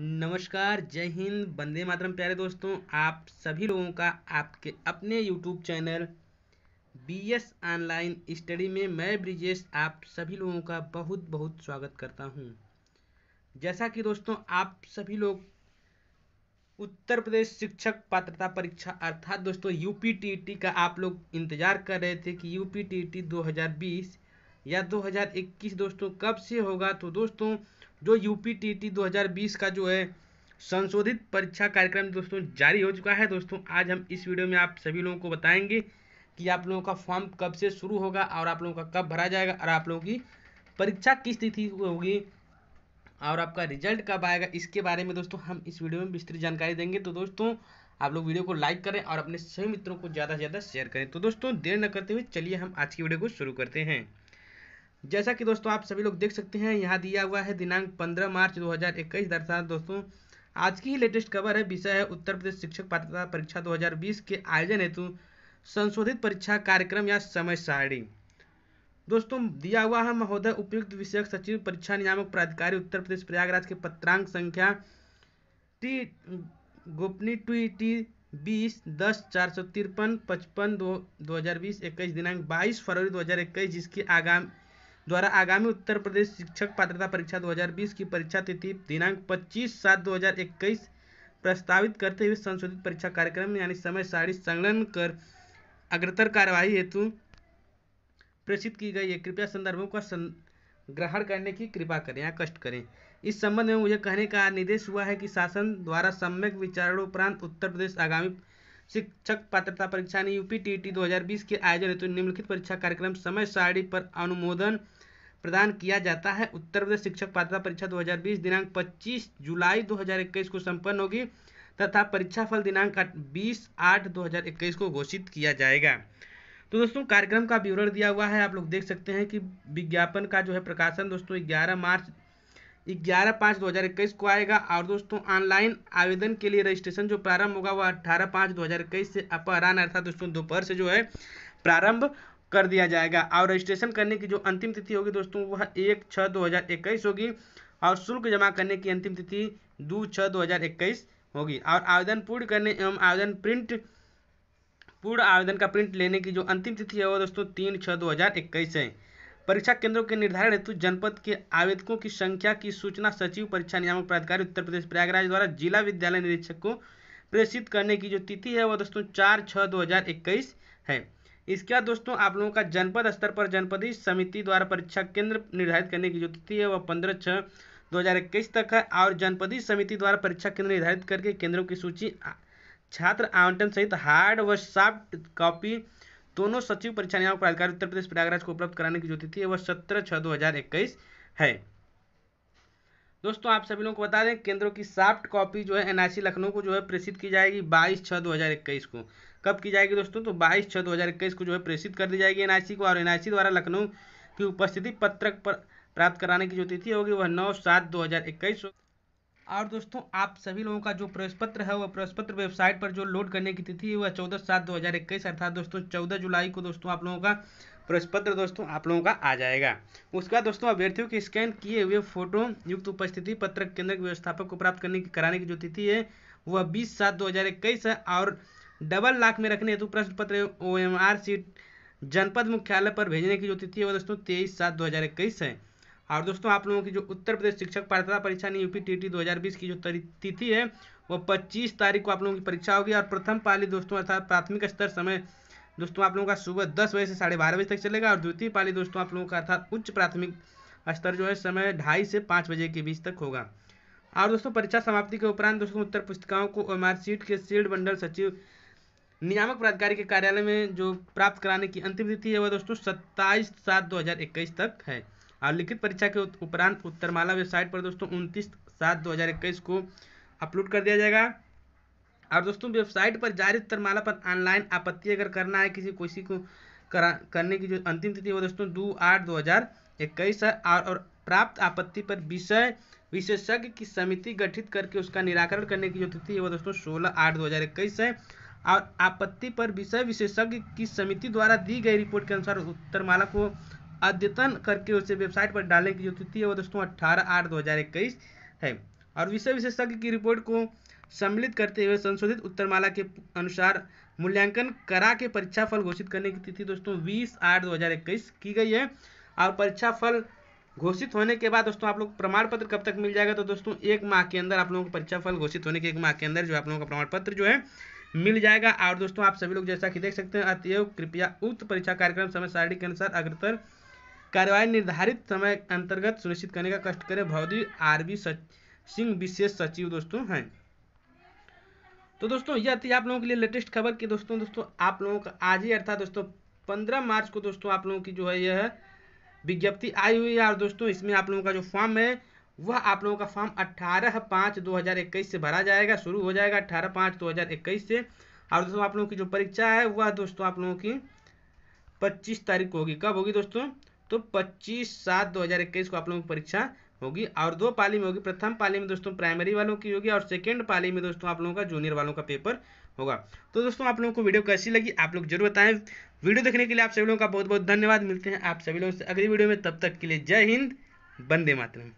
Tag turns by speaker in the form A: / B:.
A: नमस्कार जय हिंद बंदे मातरम प्यारे दोस्तों आप सभी लोगों का आपके अपने YouTube channel B S online study में मैं ब्रिजेश आप सभी लोगों का बहुत बहुत स्वागत करता हूं जैसा कि दोस्तों आप सभी लोग उत्तर प्रदेश शिक्षक पात्रता परीक्षा अर्थात दोस्तों यू का आप लोग इंतज़ार कर रहे थे कि यू पी 2020 या 2021 दोस्तों कब से होगा तो दोस्तों जो यू टी टी दो हज़ार बीस का जो है संशोधित परीक्षा कार्यक्रम दोस्तों जारी हो चुका है दोस्तों आज हम इस वीडियो में आप सभी लोगों को बताएंगे कि आप लोगों का फॉर्म कब से शुरू होगा और आप लोगों का कब भरा जाएगा और आप लोगों की परीक्षा किस तिथि होगी और आपका रिजल्ट कब आएगा इसके बारे में दोस्तों हम इस वीडियो में विस्तृत जानकारी देंगे तो दोस्तों आप लोग वीडियो को लाइक करें और अपने सभी मित्रों को ज़्यादा से ज़्यादा शेयर करें तो दोस्तों देर न करते हुए चलिए हम आज की वीडियो को शुरू करते हैं जैसा कि दोस्तों आप सभी लोग देख सकते हैं यहाँ दिया हुआ है दिनांक 15 मार्च 2021 इक्कीस दोस्तों आज की ही लेटेस्ट खबर है विषय है उत्तर प्रदेश शिक्षक पात्रता परीक्षा 2020 के आयोजन हेतु संशोधित परीक्षा कार्यक्रम या समय सारणी दोस्तों दिया हुआ है महोदय उपयुक्त विषय सचिव परीक्षा नियामक प्राधिकारी उत्तर प्रदेश प्रयागराज के पत्रांक संख्या टी गोपनी टू टी बीस दस चार सौ तिरपन पचपन दो दो हज़ार बीस इक्कीस दिनांक बाईस फरवरी दो हज़ार इक्कीस जिसकी आगामी द्वारा आगामी उत्तर प्रदेश शिक्षक पात्रता परीक्षा 2020 की परीक्षा तिथि दिनांक 25 सात 2021 प्रस्तावित करते हुए संशोधित परीक्षा कार्यक्रम यानी समय सारी संलग्न कर अग्रतर कार्यवाही हेतु प्रेषित की गई है कृपया संदर्भों का सं... ग्रहण करने की कृपा करें या कष्ट करें इस संबंध में मुझे कहने का निर्देश हुआ है कि शासन द्वारा सम्यक विचारोपरांत उत्तर प्रदेश आगामी शिक्षक पात्रता परीक्षा यानी यूपी टी 2020 के आयोजन हेतु निम्नलिखित परीक्षा कार्यक्रम समय सारणी पर अनुमोदन प्रदान किया जाता है उत्तर प्रदेश शिक्षक पात्रता परीक्षा 2020 दिनांक 25 जुलाई 2021 को संपन्न होगी तथा परीक्षा फल दिनांक 20 आठ 2021 को घोषित किया जाएगा तो दोस्तों कार्यक्रम का विवरण दिया हुआ है आप लोग देख सकते हैं कि विज्ञापन का जो है प्रकाशन दोस्तों ग्यारह मार्च ग्यारह पाँच 2021 को आएगा और दोस्तों ऑनलाइन आवेदन के लिए रजिस्ट्रेशन जो प्रारंभ होगा वह अठारह पाँच 2021 से अपहरान अर्थात दोस्तों दोपहर से जो है प्रारंभ कर दिया जाएगा और रजिस्ट्रेशन करने की जो अंतिम तिथि होगी दोस्तों वह एक छः दो हज़ार इक्कीस होगी और शुल्क जमा करने की अंतिम तिथि दो छः दो हज़ार इक्कीस होगी और आवेदन पूर्ण करने एवं आवेदन प्रिंट पूर्ण आवेदन का प्रिंट लेने की जो अंतिम तिथि है वो दोस्तों तीन छः दो हज़ार इक्कीस है परीक्षा केंद्रों के निर्धारण हेतु जनपद के आवेदकों की संख्या की सूचना सचिव परीक्षा नियामक प्राधिकारी उत्तर प्रदेश प्रयागराज द्वारा जिला विद्यालय निरीक्षक को प्रेषित करने की जो तिथि है वह दोस्तों चार छः दो हज़ार इक्कीस है इसके बाद दोस्तों आप लोगों का जनपद स्तर पर जनपद समिति द्वारा परीक्षा केंद्र निर्धारित करने की जो तिथि है वह पंद्रह छः दो हज़ार इक्कीस तक है और जनपद समिति द्वारा परीक्षा केंद्र निर्धारित करके केंद्रों की सूची छात्र आवंटन सहित हार्ड व सॉफ्ट कॉपी दोनों सचिव परीक्षा नियामक प्राधिकार उत्तर प्रदेश प्रयागराज को उपलब्ध कराने की जो तिथि है वह सत्रह छः दो हज़ार इक्कीस है दोस्तों आप सभी लोगों को बता दें केंद्रों की साफ्ट कॉपी जो है एनआईसी लखनऊ को जो है प्रेषित की जाएगी 22 छः 2021 को कब की जाएगी दोस्तों तो 22 छः 2021 को जो है प्रेषित कर दी जाएगी एनआईसी को और एनआईसी द्वारा लखनऊ की उपस्थिति पत्रक पर प्राप्त कराने की जो तिथि होगी वह नौ सात दो और दोस्तों आप सभी लोगों का जो प्रवेश पत्र है वह प्रवेश पत्र वेबसाइट पर जो लोड करने की तिथि है वह चौदह सात दो हज़ार इक्कीस अर्थात दोस्तों चौदह जुलाई को दोस्तों आप लोगों का प्रवेश पत्र दोस्तों आप लोगों का आ जाएगा उसके बाद दोस्तों अभ्यर्थियों के स्कैन किए हुए फोटो युक्त उपस्थिति पत्र केंद्र के व्यवस्थापक को प्राप्त करने की कराने की जो तिथि है वह बीस सात दो हज़ार इक्कीस है और डबल लाख में रखने हेतु प्रश्न पत्र ओ एम आर सीट जनपद मुख्यालय पर भेजने की जो तिथि है वह दोस्तों तेईस सात दो हज़ार इक्कीस है और दोस्तों आप लोगों की जो उत्तर प्रदेश शिक्षक पात्रता परीक्षा ने यूपी टी दो हज़ार बीस की जो तिथि है वह पच्चीस तारीख को आप लोगों की परीक्षा होगी और प्रथम पाली दोस्तों अर्थात प्राथमिक स्तर समय दोस्तों आप लोगों का सुबह दस बजे से साढ़े बारह बजे तक चलेगा और द्वितीय पाली दोस्तों आप लोगों का अर्थात उच्च प्राथमिक स्तर जो है समय ढाई से पाँच बजे के बीच तक होगा और दोस्तों परीक्षा समाप्ति के उपरांत दोस्तों उत्तर पुस्तिकाओं को सीट के सील्ड बंडल सचिव नियामक प्राधिकारी के कार्यालय में जो प्राप्त कराने की अंतिम तिथि है वह दोस्तों सत्ताईस सात दो हजार इक्कीस तक है और लिखित परीक्षा के उपरांत उत्तरमाला वेबसाइट पर दोस्तों उनतीस सात दो हजार इक्कीस को अपलोड कर दिया जाएगा और दोस्तों वेबसाइट पर जारी उत्तरमाला पर ऑनलाइन आपत्ति अगर करना है किसी किसी को करा करने की जो अंतिम तिथि वो दोस्तों दो आठ दो हज़ार इक्कीस है और, और प्राप्त आपत्ति पर विषय विशेषज्ञ की समिति गठित करके उसका निराकरण करने की जो तिथि है वो दोस्तों सोलह आठ दो हज़ार इक्कीस है और आपत्ति पर विषय विशेषज्ञ की समिति द्वारा दी गई रिपोर्ट के अनुसार उत्तरमाला को अद्यतन करके उसे वेबसाइट पर डालने की जो तिथि है वो दोस्तों अट्ठारह आठ दो हज़ार इक्कीस है और विषय विशेषज्ञ की रिपोर्ट को सम्मिलित करते हुए संशोधित उत्तरमाला के अनुसार मूल्यांकन करा के परीक्षा फल घोषित करने की तिथि दोस्तों 20 आठ 2021 की गई है और परीक्षा फल घोषित होने के बाद दोस्तों आप लोग प्रमाण पत्र कब तक मिल जाएगा तो दोस्तों एक माह के अंदर आप लोगों को परीक्षा फल घोषित होने के एक माह के अंदर जो आप लोगों का प्रमाण पत्र जो है मिल जाएगा और दोस्तों आप सभी लोग जैसा कि देख सकते हैं अतएव कृपया उक्त परीक्षा कार्यक्रम समय सारणी के अनुसार अग्रतर कार्यवाही निर्धारित समय अंतर्गत सुनिश्चित करने का कष्ट करें भौदी आरबी सिंह विशेष सचिव दोस्तों हैं तो दोस्तों यह थी आप लोगों के लिए लेटेस्ट खबर की दोस्तों दोस्तों आप लोगों का आज ही अर्थात दोस्तों पंद्रह मार्च को दोस्तों आप लोगों की जो है यह विज्ञप्ति आई हुई है और दोस्तों इसमें आप लोगों का जो फॉर्म है वह आप लोगों का फॉर्म अट्ठारह पाँच दो हज़ार इक्कीस से भरा जाएगा शुरू हो जाएगा अट्ठारह पाँच दो हज़ार इक्कीस से और दोस्तों आप लोगों की जो परीक्षा है वह दोस्तों आप लोगों की पच्चीस तारीख को होगी कब होगी दोस्तों तो पच्चीस सात दो हज़ार इक्कीस को आप लोगों की परीक्षा होगी और दो पाली में होगी प्रथम पाली में दोस्तों प्राइमरी वालों की होगी और सेकेंड पाली में दोस्तों आप लोगों का जूनियर वालों का पेपर होगा तो दोस्तों आप लोगों को वीडियो कैसी लगी आप लोग जरूर बताएं वीडियो देखने के लिए आप सभी लोगों का बहुत बहुत धन्यवाद मिलते हैं आप सभी लोगों से अगली वीडियो में तब तक के लिए जय हिंद बंदे मातरम